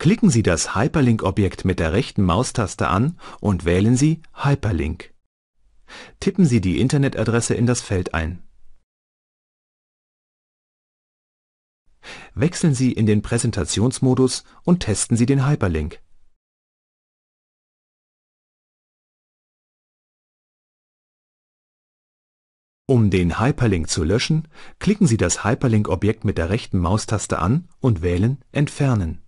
Klicken Sie das Hyperlink-Objekt mit der rechten Maustaste an und wählen Sie Hyperlink. Tippen Sie die Internetadresse in das Feld ein. Wechseln Sie in den Präsentationsmodus und testen Sie den Hyperlink. Um den Hyperlink zu löschen, klicken Sie das Hyperlink-Objekt mit der rechten Maustaste an und wählen Entfernen